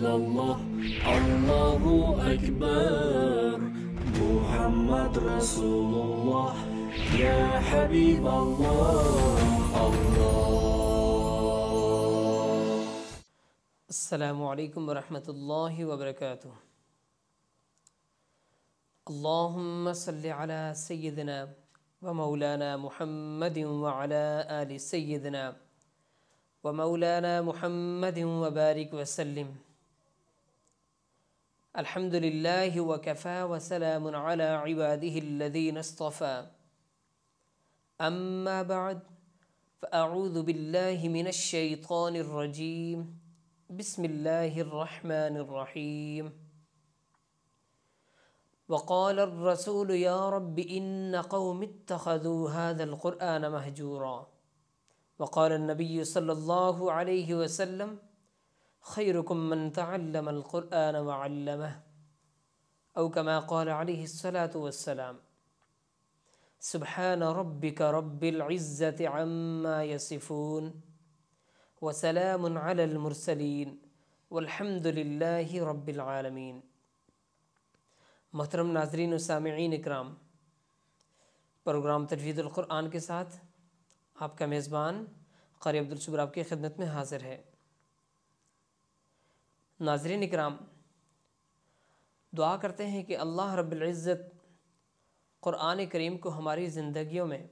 إلا الله الله أكبر محمد رسول الله يا حبيب الله الله السلام عليكم ورحمة الله وبركاته اللهم صل على سيدنا ومولانا محمد وعلى آل سيدنا ومولانا محمد وبارك وسلم الحمد لله وكفى وسلام على عباده الذين اصطفى أما بعد فأعوذ بالله من الشيطان الرجيم بسم الله الرحمن الرحيم وقال الرسول يا رب إن قوم اتخذوا هذا القرآن مهجورا وقال النبي صلى الله عليه وسلم خيركم من تعلم القرآن وعلمه أو كما قال عليه الصلاة والسلام سبحان ربك رب العزة عما يصفون وسلام على المرسلين والحمد لله رب العالمين محترم ناظرین و سامعین اکرام پروگرام تجوید القرآن کے ساتھ آپ کا میزبان قاری عبدالصبر آپ کی خدمت میں حاضر ہے नाजरन इकराम दुआ करते हैं कि अल्लाह रब्ज़त क़ुरान करीम को हमारी ज़िंदगियों में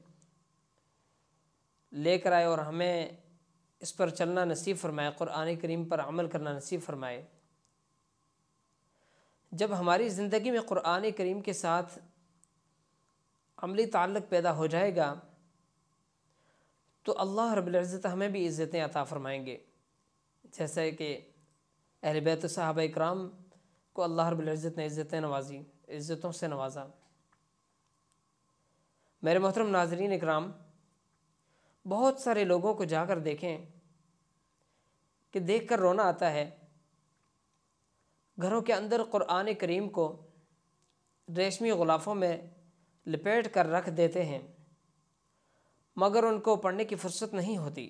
लेकर आए और हमें इस पर चलना नसीब फरमाए क़ुरान करीम पर अमल करना नसीब फरमाए जब हमारी ज़िंदगी में क़ुरान करीम के साथ अमली ताल्लक पैदा हो जाएगा तो अल्लाह रबत हमें भी इज़्ज़तें अता फ़रमाएँगे जैसे कि अहलबैत साहब कराम को अल्लाह रब्ज़त ने इज़्ज़तें नवाजी इज़्ज़तों से नवाजा मेरे मोहतरम नाजरीन इक्राम बहुत सारे लोगों को जाकर देखें कि देख कर रोना आता है घरों के अंदर क़ुरान करीम को रेशमी गुलाफ़ों में लपेट कर रख देते हैं मगर उनको पढ़ने की फुर्सत नहीं होती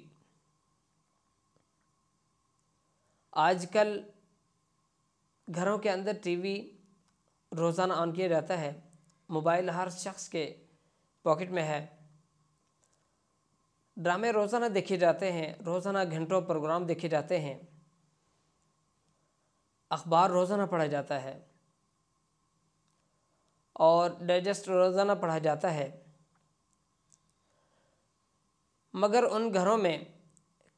आजकल घरों के अंदर टीवी रोज़ाना ऑन किया जाता है मोबाइल हर शख्स के पॉकेट में है ड्रामे रोज़ाना देखे जाते हैं रोज़ाना घंटों प्रोग्राम देखे जाते हैं अखबार रोज़ाना पढ़ा जाता है और डाइजेस्ट रोज़ाना पढ़ा जाता है मगर उन घरों में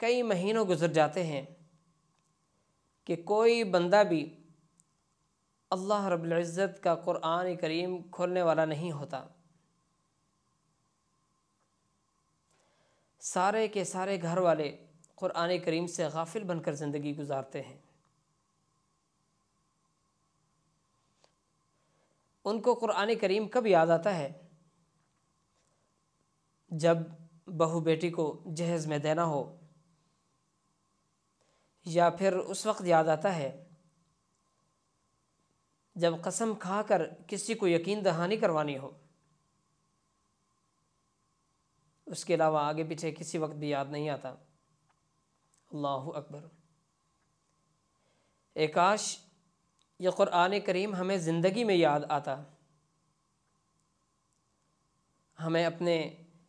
कई महीनों गुजर जाते हैं कि कोई बंदा भी अल्लाह रब्ज़त का क़ुरान करीम खोलने वाला नहीं होता सारे के सारे घर वाले क़ुरान करीम से गाफिल बनकर ज़िंदगी गुजारते हैं उनको क़ुरान करीम कब याद आता है जब बहू बेटी को जहेज़ में देना हो या फिर उस वक्त याद आता है जब कसम खाकर किसी को यकीन दहानी करवानी हो उसके अलावा आगे पीछे किसी वक्त भी याद नहीं आता अल्लाह अकबर एकाश ये क़ुरान करीम हमें ज़िंदगी में याद आता हमें अपने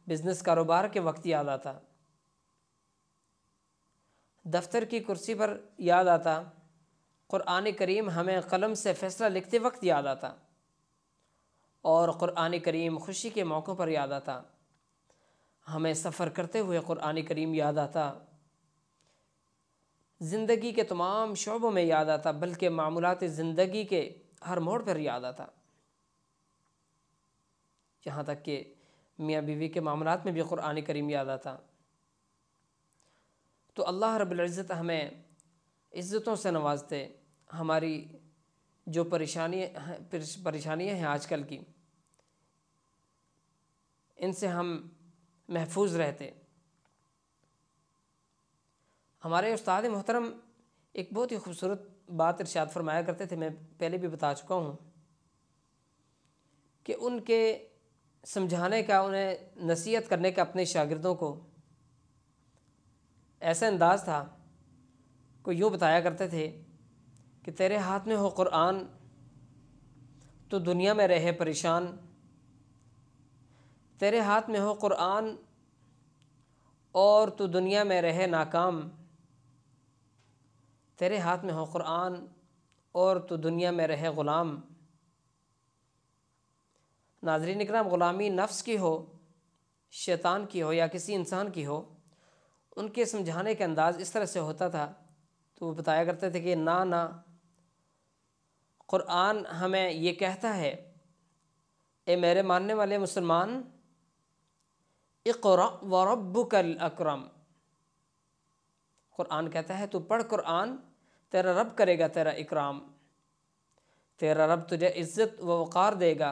बिज़नेस कारोबार के वक्त याद आता दफ्तर की कुर्सी पर याद आता क़ुरान करीम हमें कलम से फ़ैसला लिखते वक्त याद आता और क़ुरान करीम खुशी के मौक़ों पर याद आता हमें सफ़र करते हुए क़ुरान करीम याद आता ज़िंदगी के तमाम शोबों में याद आता बल्कि मामूलत ज़िंदगी के हर मोड़ पर याद आता यहाँ तक कि मियाँ बीवी के मामलों में भी क़ुरान करीम याद आता तो अल्लाह रब्ज़त हमें इज़्ज़तों से नवाजते हमारी जो परेशानी परेशानियाँ हैं आजकल की इनसे हम महफूज रहते हमारे उस्ताद मोहतरम एक बहुत ही खूबसूरत बात इरशाद फरमाया करते थे मैं पहले भी बता चुका हूँ कि उनके समझाने का उन्हें नसीहत करने का अपने शागिर्दों को ऐसा अंदाज़ था को यूँ बताया करते थे कि तेरे हाथ में हो कुरान तो दुनिया में रहे परेशान तेरे हाथ में हो कुरान और तो दुनिया में रहे नाकाम तेरे हाथ में हो कुरान और तो दुनिया में रहे ग़ुलाम नाजरीन इकराम ग़ुलामी नफ्स की हो शैतान की हो या किसी इंसान की हो उनके समझाने के अंदाज़ इस तरह से होता था तो वो बताया करते थे कि ना ना क़ुरान हमें ये कहता है ए मेरे मानने वाले मुसलमान इकर व रब्बुकल अक्रम क़ुरान कहता है तू पढ़ क़ुरान तेरा रब करेगा तेरा इकराम तेरा रब तुझे इज़्ज़त व वक़ार देगा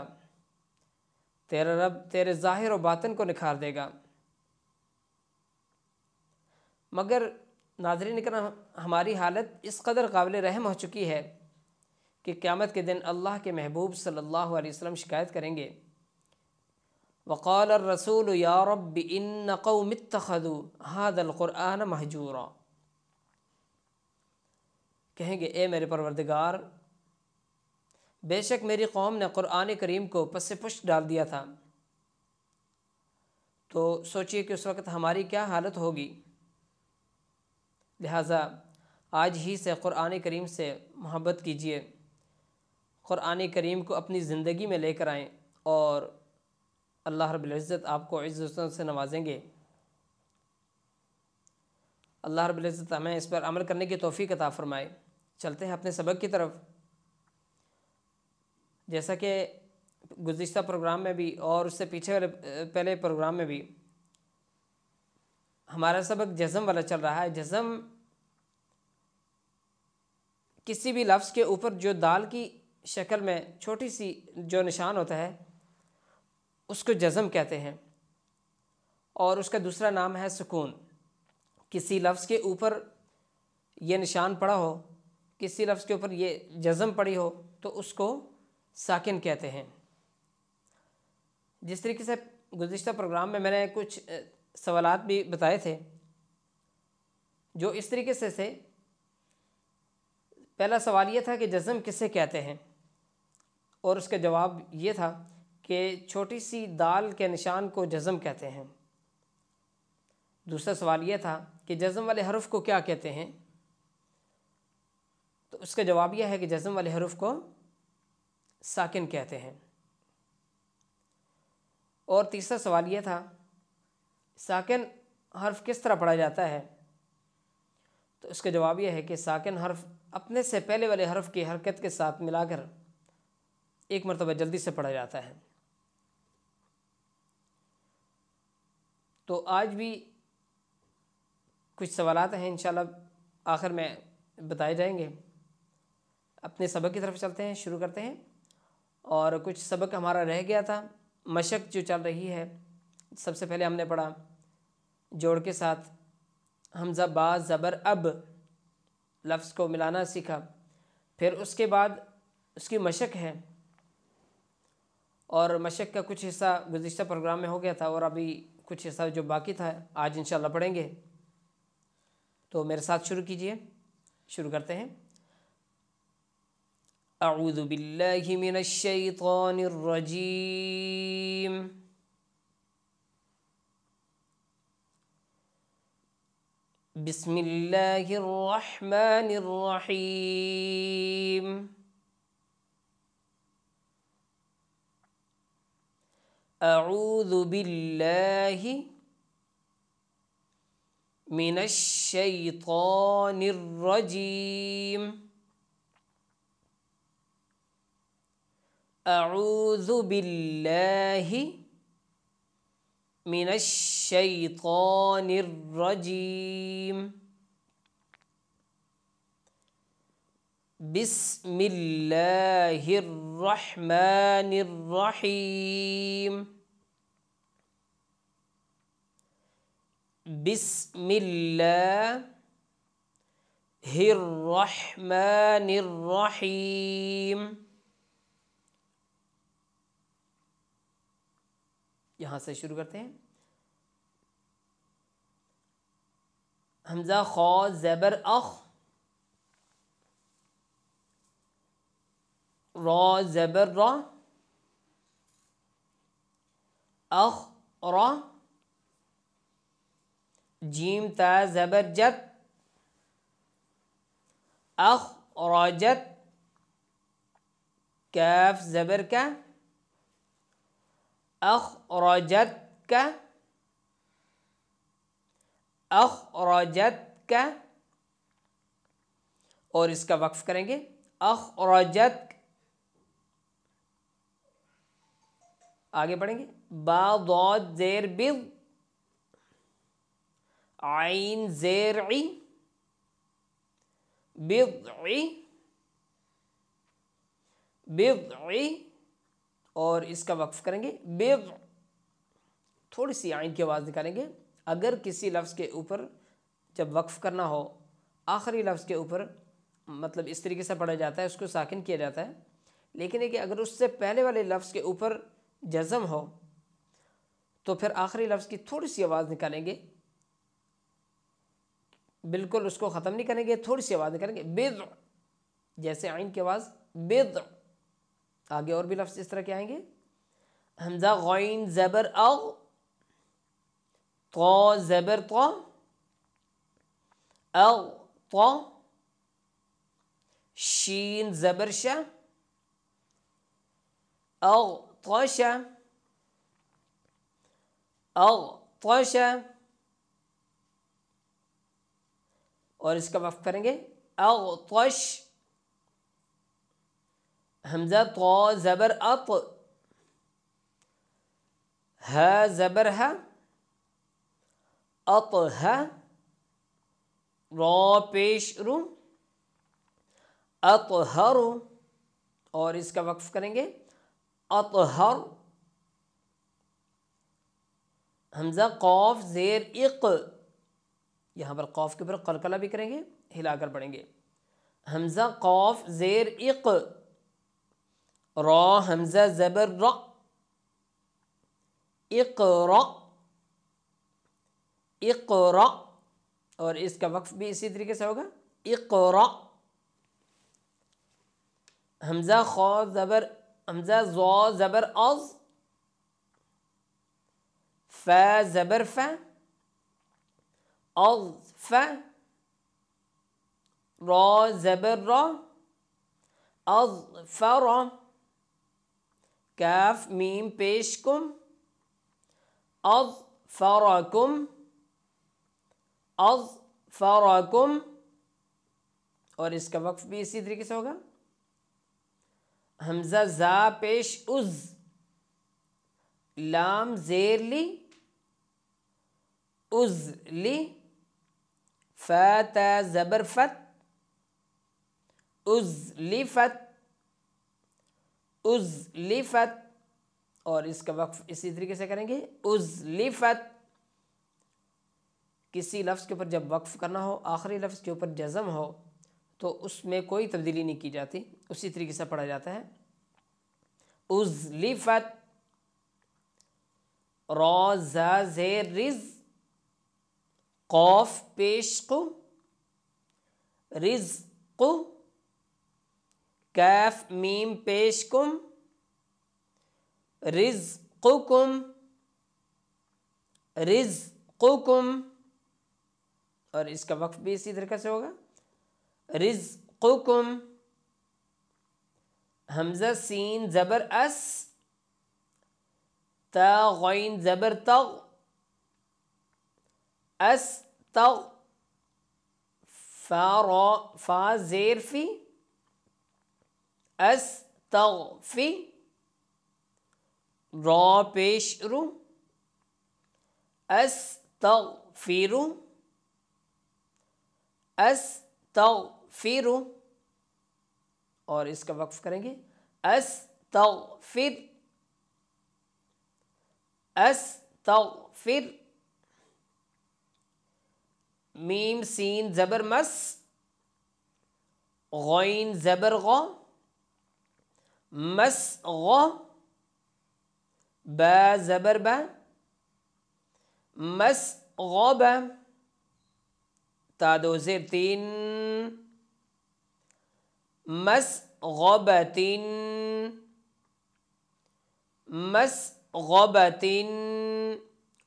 तेरा रब तेरे ज़ाहिर व बातन को निखार देगा मगर नाजरीन करम हमारी हालत इस कदर काबिल रहम हो चुकी है कि क़्यामत के दिन अल्लाह के महबूब सल्लल्लाहु अलैहि वसल्लम शिकायत करेंगे वक़ाल रसूल या रब इन कौमतखदू हादलक़ुरान महजूरा कहेंगे ए मेरे परवरदगार बेशक मेरी कौम ने क़ुरान करीम को पस पुश डाल दिया था तो सोचिए कि उस वक़्त हमारी क्या हालत होगी लिहाजा आज ही से क़ुरान करीम से मोहब्बत कीजिए क़ुरान करीम को अपनी ज़िंदगी में लेकर आएँ और अल्लाह रब्ज़त आपको इज़्ज़त से नवाजेंगे अल्लाह रब्ज़त हमें इस पर अमल करने की तोफ़ी अता फ़रमाए चलते हैं अपने सबक की तरफ जैसा कि गुज्त प्रोग्राम में भी और उससे पीछे वाले पहले प्रोग्राम में भी हमारा सबक जज़म वाला चल रहा है जज़म किसी भी लफ्ज़ के ऊपर जो दाल की शक्ल में छोटी सी जो निशान होता है उसको जज़म कहते हैं और उसका दूसरा नाम है सुकून किसी लफ्ज़ के ऊपर ये निशान पड़ा हो किसी लफ्ज़ के ऊपर ये जज़म पड़ी हो तो उसको साकिन कहते हैं जिस तरीके से गुज्तर प्रोग्राम में मैंने कुछ सवाल भी बताए थे जो इस तरीके से थे पहला सवाल ये था कि जज़म किसे कहते हैं और उसका जवाब ये था कि छोटी सी दाल के निशान को जज्म कहते हैं दूसरा सवाल ये था कि जज्म वाले हरफ को क्या कहते हैं तो उसका जवाब यह है कि जज़्म वाले हरफ को साकिन कहते हैं और तीसरा सवाल यह था साकिन हर्फ किस तरह पढ़ा जाता है तो इसका जवाब यह है कि साकिन हर्फ अपने से पहले वाले हर्फ की हरकत के साथ मिलाकर एक मरतबा जल्दी से पढ़ा जाता है तो आज भी कुछ सवाल हैं इन आखिर में बताए जाएंगे अपने सबक की तरफ चलते हैं शुरू करते हैं और कुछ सबक हमारा रह गया था मशक जो चल रही है सबसे पहले हमने पढ़ा जोड़ के साथ हमज़ा बा ज़बर अब लफ्ज़ को मिलाना सीखा फिर उसके बाद उसकी मशक है और मशक का कुछ हिस्सा गुज्त प्रोग्राम में हो गया था और अभी कुछ हिस्सा जो बाकी था आज इंशाल्लाह पढ़ेंगे तो मेरे साथ शुरू कीजिए शुरू करते हैं अऊज़ुबिल्लाहि मिनश्शैतानिर्रजीम بسم الله الرحمن الرحيم أعوذ بالله من الشيطان الرجيم أعوذ بالله من الشيطان الرجيم بسم الله الرحمن الرحيم بسم الله الرحمن الرحيم यहां से शुरू करते हैं همزه خا زبر اخ را زبر را اخ را جيم تا زبر جت اخ راجت كاف زبر ك اخ راجت ك अखरजत का और इसका वक्फ करेंगे अखरजत आगे बढ़ेंगे बाद जेर बिव आइन जेर बिद और इसका वक्फ करेंगे बिव थोड़ी सी आइन की आवाज़ निकालेंगे अगर किसी लफ्ज़ के ऊपर जब वक्फ़ करना हो आखिरी लफ्ज़ के ऊपर मतलब इस तरीके से पढ़ा जाता है उसको साकिन किया जाता है लेकिन एक अगर उससे पहले वाले लफ्ज़ के ऊपर जज़म हो तो फिर आखिरी लफ्ज़ की थोड़ी सी आवाज़ निकालेंगे बिल्कुल उसको ख़त्म नहीं करेंगे थोड़ी सी आवाज़ निकालेंगे बेद जैसे आइन की आवाज़ बेद आगे और भी लफ्ज़ इस तरह के आएंगे हमजा गोइन ज़बर आओ ط زبر طا أل ط شين زبر شا أل طاشا أل طاشا और इसका वफ करेंगे अगतश हमजा ط زبر اط ह زبر है अप है रौ और इसका वक्फ करेंगे अतहर हमजा कौफ जेर इक यहाँ पर कौफ के ऊपर कलकला भी करेंगे हिलाकर पढ़ेंगे हमजा कौफ जेर इक रमजा हमजा जबर र इक रक اقرا اور اس کا وقف بھی اسی طریقے سے ہوگا اقرا حمزہ خو زبر حمزہ زو زبر از ف زبر ف از ف را زبر را از فرا كاف ميم بيشكم أظفركم अजफरकुम और इसका वक्फ भी इसी तरीके से होगा हमजा जा पेश उज लाम जेर ली उज ली फत ज़बर फत ली फत और इसका वक्फ इसी तरीके से करेंगे उज फत किसी लफ्ज़ के ऊपर जब वक्फ़ करना हो आखिरी लफ्ज़ के ऊपर जज़म हो तो उसमें कोई तब्दीली नहीं की जाती उसी तरीके से पढ़ा जाता है उजलिफत रिज कौफ पेश को रिज को कैफ मीम पेश कुम रिज कुम रिज कुम और इसका वक्फ भी इसी तरीके से होगा रिजकुम हमजा सीन जबर अस तइन जबर तग अस तग फा फा जेर फी अस तग फी रॉ पेश रू अस तग फीरू अस फिर और इसका वक्फ करेंगे अस फिर अस फिर मीम सीन जबर मस गोइन जबर गौ मस गौ ब जबर ब मस गौ ब ता दो ज़ेर तीन मस गबतिन मस गबतिन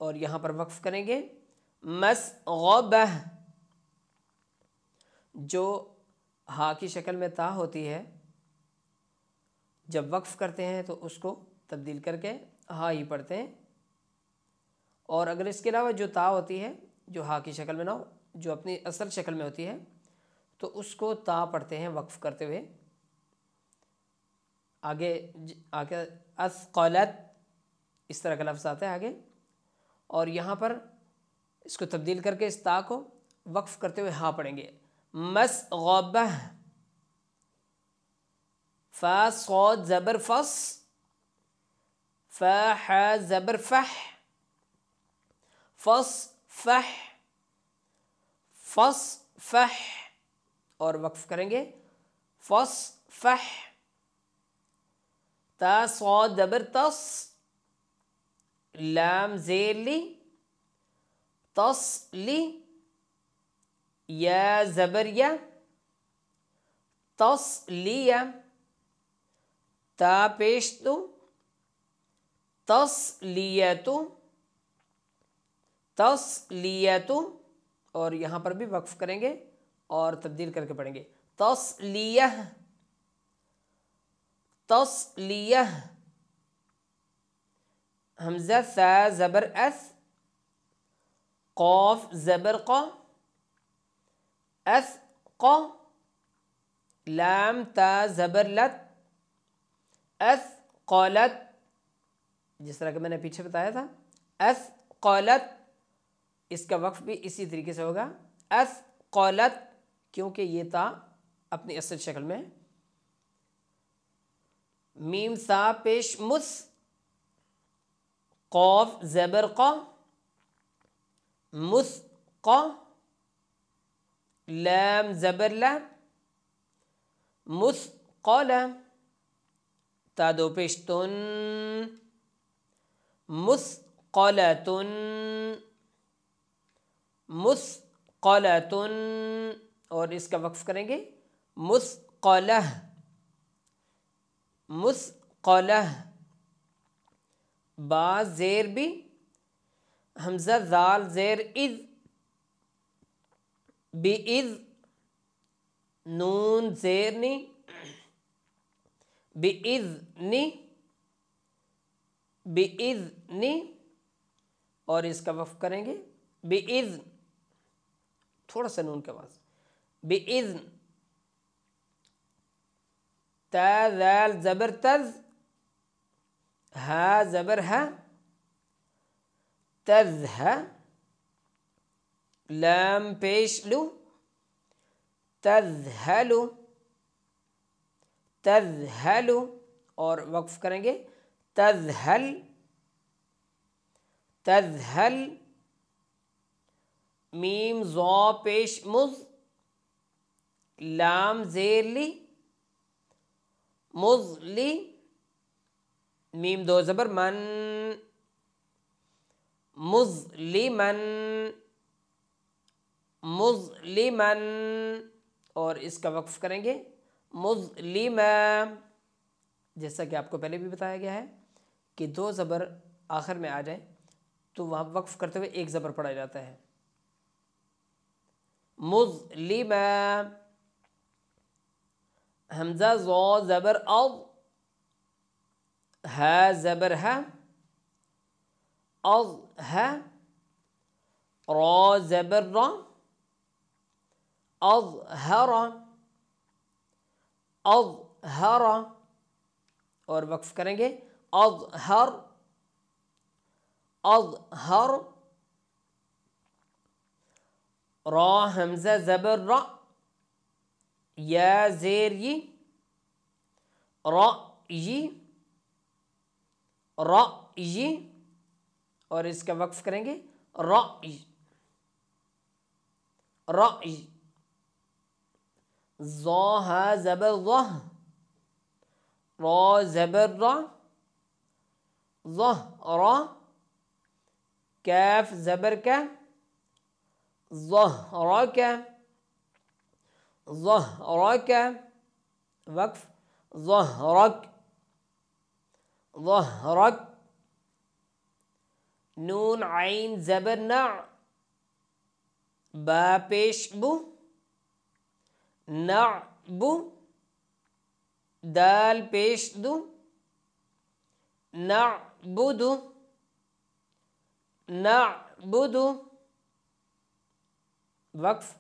और यहाँ पर वक्फ करेंगे मस गब जो हा की शक्ल में ता होती है जब वक्फ़ करते हैं तो उसको तब्दील करके हा ही पढ़ते हैं और अगर इसके अलावा जो ता होती है जो हा की शक्ल में ना हो जो अपनी असल शक्ल में होती है तो उसको ता पढ़ते हैं वक्फ़ करते हुए आगे आगे कौलत इस तरह का लफ्ज़ आता है आगे और यहाँ पर इसको तब्दील करके इस ता को वक्फ़ करते हुए हाँ पढ़ेंगे मस गौब फ़ास ज़बर फस फ़ ज़बर फ़ह फस फ़ह فص فح اور وقف کریں گے فص فح تا صاد دبر تص لام زیر لی تص لی یا زبر یا تص لی یا تا پیش تو تص لیتو تص لیتو और यहाँ पर भी वक्फ़ करेंगे और तब्दील करके पढ़ेंगे तस्लिया लिया हमजा सा ज़बर एस कौफ ज़बर क एस क लाम ता ज़बर लत एस कौलत जिस तरह के मैंने पीछे बताया था एस कौलत इसका वक्फ भी इसी तरीके से होगा अस कौलत क्योंकि ये ता अपनी असल शक्ल में मीम सा पेश मुस कौफ जबर कौ मुस कौ लैम जबर लैम मुस तादो पेश तुन मुस कौल तुन मुस्कलतुन और इसका वक्फ करेंगे मुस्कलह मुस्कलह बा जेर भी हमजा जाल जेर इज बी इज नून जेर नी बी इज नी बी इज नी और इसका वफ करेंगे बी इज थोड़ा सा नून का बे इज्न तल ज़बर तज हा ज़बर है तज है लम पेश लू है तजहलु और वक्फ करेंगे हल तज हल मीम जो पेश मुज लाम जेर ली मुज ली मीम दो ज़बर मन मन ली मन और इसका वक्फ करेंगे मुजलिम जैसा कि आपको पहले भी बताया गया है कि दो ज़बर आखिर में आ जाए तो वहाँ वक्फ़ करते हुए एक ज़बर पढ़ा जाता है مظلما همزه زا زبر أض ها زبر ها أض ها را زبر را أظهر أظهر और वक्फ أظهر अजहर अजहर را همزة زبر را يا زير ي رأي رأي और इसका वक्फ करेंगे रॉय रॉय ज़ोह ज़बर ज़ोह रो ज़बर रो ज़ोह रो कैफ ज़बर का ظهرك ظهرك وقف ظهرك ظهرك نون عين زبر نع با پیش بو نع بو دال پیش دو نعبدو نعبدو वक्फ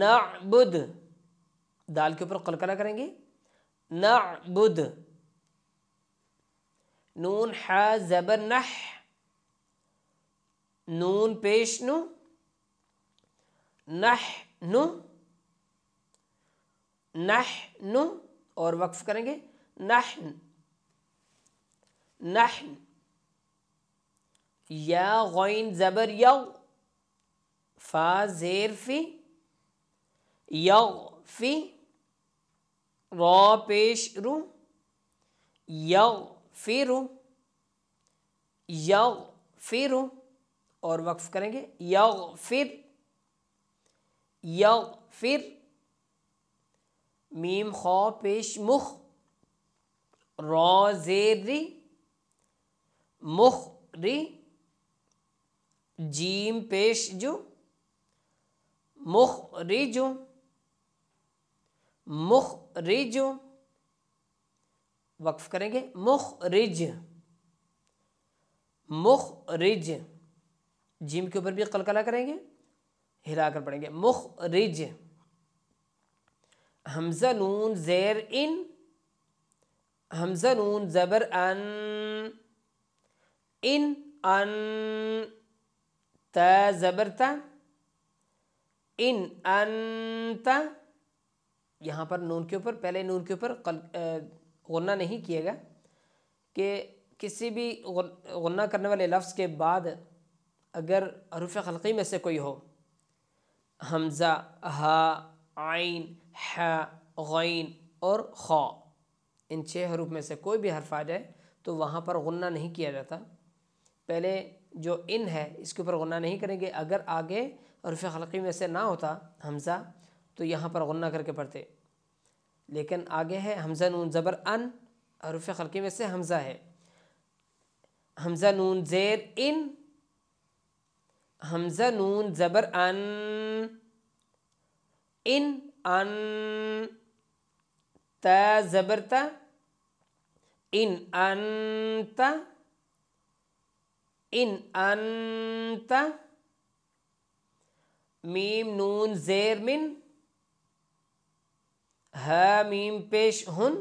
नाबुद दाल के ऊपर कलकला करेंगे नाबुद नून है जबर नह नून पेश नु नह नु नह नु और वक्फ करेंगे नहन नहन या गोइन जबर या फाजेरफी जेर फी यौ फी पेश यौ फिर यौ फिर और वक्फ करेंगे यौ फिर यौ फिर मीम खौ पेश मुख रॉ मुख री जीम पेश जू मुख मुख मुखरिज वक्फ करेंगे मुख रिज मुख रिज जिम के ऊपर भी कलकला करेंगे हिलाकर पढ़ेंगे रिज हमजा नून जैर इन हमजा नून जबर अन इन अन त ता इन अंत यहाँ पर नून के ऊपर पहले नून के ऊपर गुना नहीं किएगा कि किसी भी गुना करने वाले लफ्ज़ के बाद अगर हरूफ खलकी में से कोई हो हमज़ा हा आइन है और खौ इन छः हरूफ में से कोई भी हरफ आ जाए तो वहाँ पर गुना नहीं किया जाता पहले जो इन है इसके ऊपर गुना नहीं करेंगे अगर आगे और फिर हल्की में से ना होता हमज़ा तो यहाँ पर गुना करके पढ़ते लेकिन आगे है हमज़ा नून ज़बर अन और फिर हल्की में से हमज़ा है हमज़ा नून ज़ेर इन हमज़ा नून ज़बर अन इन अन त ज़बर त इन अन त इन अन मीम नून जेर मिन हीम पेश हुन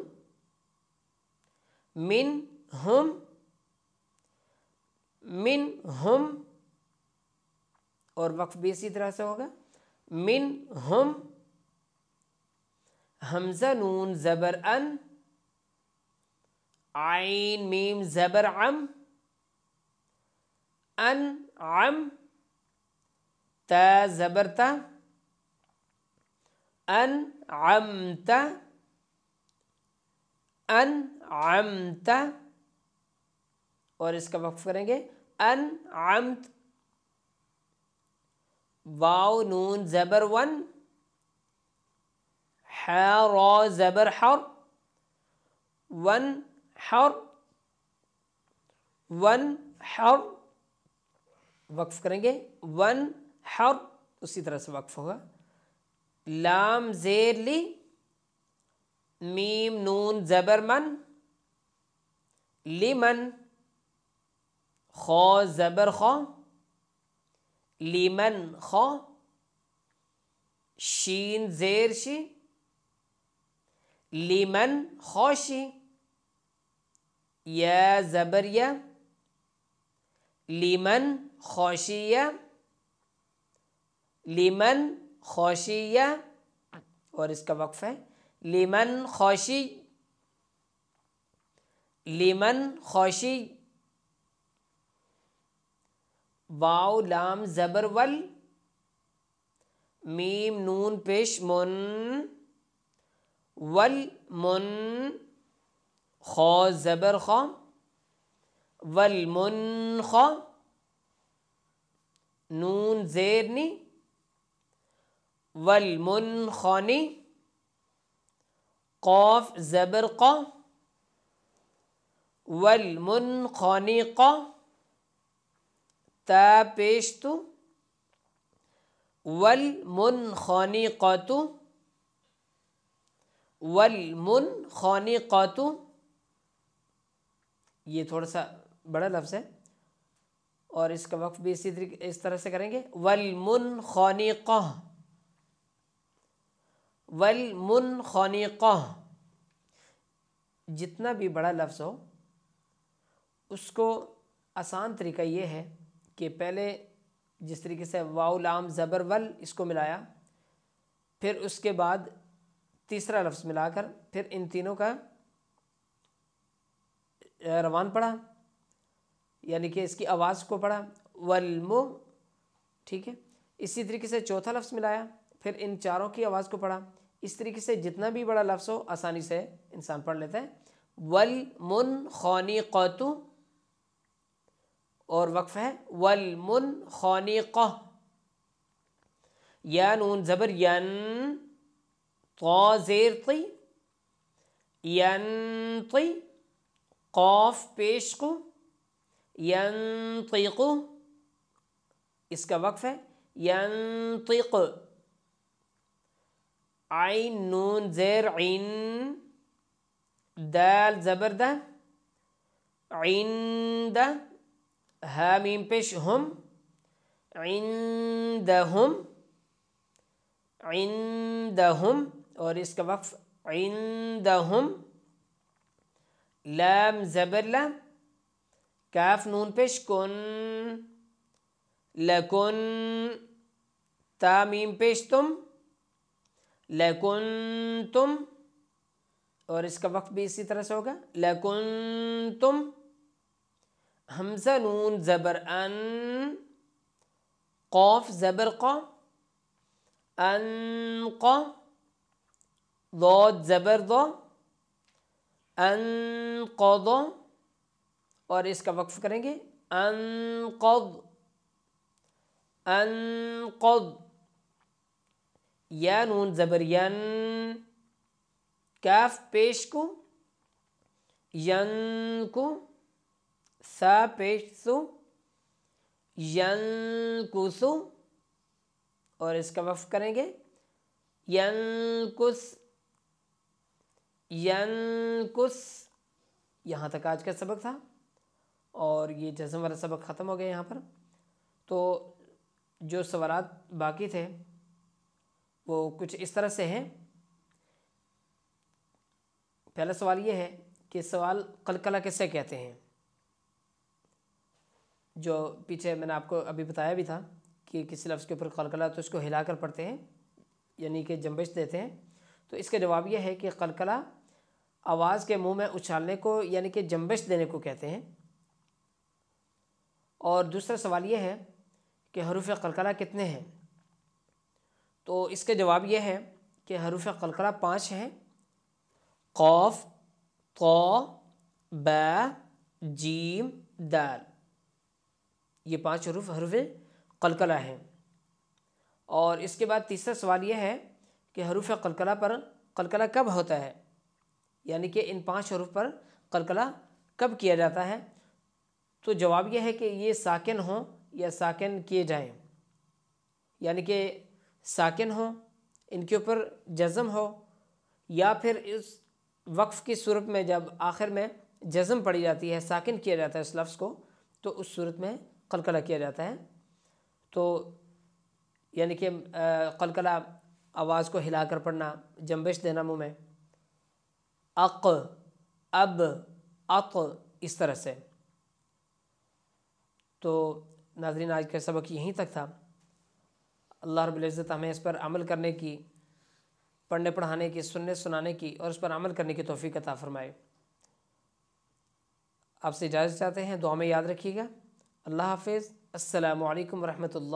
मिन हम मिन हम और वक्फ भी इसी तरह से होगा मिन हम हमजा नून ज़बर अन आइन मीम ज़बर अम अन अम त ज़बरता अन आमता अन आमता और इसका वक्फ करेंगे अन आमत वाओ नून ज़बर वन है ज़बर हर वन हर वन हर वक्फ करेंगे वन हर उसी तरह से वक्फ होगा लाम जेर ली मीम नून जबरमन लिमन खो जबर खो लिमन खो شين زير شي لمن خوشي يا زبريا لمن یا लिमन खोशिया और इसका वक्फ है लिमन खोशी लिमन खोशी वाव लाम जबर वल मीम नून पेश मुन वल मुन खो जबर खो वल मुन खो नून जेरनी वल मुन खौनी कौफ ज़बर क़ा वलमुन खानी क़ा ता पेश तो वल मुन खानी क़ातु वल मुन खानी क़ातु ये थोड़ा सा बड़ा लफ्ज़ है और इसका वक्त भी इसी तरीके इस तरह से करेंगे वल मुन खानी क़ा वल मुन खनिका जितना भी बड़ा लफ्ज़ हो उसको आसान तरीका ये है कि पहले जिस तरीके से वाउलाम ज़बर वल इसको मिलाया फिर उसके बाद तीसरा लफ्ज़ मिलाकर फिर इन तीनों का रवान पढ़ा यानी कि इसकी आवाज़ को पढ़ा वलमो ठीक है इसी तरीके से चौथा लफ्ज़ मिलाया फिर इन चारों की आवाज़ को पढ़ा इस तरीके से जितना भी बड़ा लफ्ज़ हो आसानी से इंसान पढ़ लेता है वल मुन खौनी कौतु और वक्फ है वल मुन खौनी कह या नून ज़बर यन तो ज़ेर ती यन ती कौफ पेश को यन तीको इसका वक्फ है यन तीको عين نون زير عين دال ده عند ها ميم بش هم عندهم عندهم और इसका वफ عندهم لام زبر لا كاف نون بش كن لكن تاميم ميم تم लेकुन तुम और इसका वक्त भी इसी तरह से होगा लेकुन तुम हमजा नून ज़बर अन कौफ ज़बर क़ौ अन क़ौ दो ज़बर दो अन दो और इसका वक्फ करेंगे अन कौ अन कौद या नून ज़बरियन काफ पेश को यन को सा पेश सु यन कुसु और इसका वफ करेंगे यन कुस यन कुस यहाँ तक आज का सबक था और ये जज्म वाला सबक ख़त्म हो गया यहाँ पर तो जो सवाल बाकी थे वो कुछ इस तरह से हैं पहला सवाल ये है कि सवाल कलकला किसे कहते हैं जो पीछे मैंने आपको अभी बताया भी था कि किसी लफ्ज़ के ऊपर कलकला तो उसको हिलाकर पढ़ते हैं यानी कि जम्बिश देते हैं तो इसका जवाब यह है कि कलकला आवाज़ के मुंह में उछालने को यानी कि जम्बिश देने को कहते हैं और दूसरा सवाल यह है कि हरूफ कलकला कितने हैं तो इसके जवाब ये है कि हरूफ कलकला पाँच हैं कौफ कौ बीम जीम दाल ये पाँच हरूफ हरूफ कलकला हैं और इसके बाद तीसरा सवाल यह है कि हरूफ कलकला पर कलकला कब होता है यानी कि इन पाँच हरूफ पर कलकला कब किया जाता है तो जवाब यह है कि ये साकिन हों या साकिन किए जाएं यानी कि साकिन हो इनके ऊपर जज़म हो या फिर इस वक्फ़ की सूरत में जब आखिर में जज़म पड़ी जाती है साकिन किया जाता है उस लफ्ज़ को तो उस सूरत में कलकला किया जाता है तो यानी कि कलकला आवाज़ को हिलाकर पढ़ना जम्बिश देना मुँह में अक अब अक इस तरह से तो नाजरीन आज का सबक यहीं तक था अल्लाह रबुल्ज़त हमें इस पर अमल करने की पढ़ने पढ़ाने की सुनने सुनाने की और उस पर अमल करने की तोफ़ी का फ़रमाए आपसे इजाज़त चाहते हैं दुआ में याद रखिएगा अल्लाह हाफिज़ असलकम वरहमल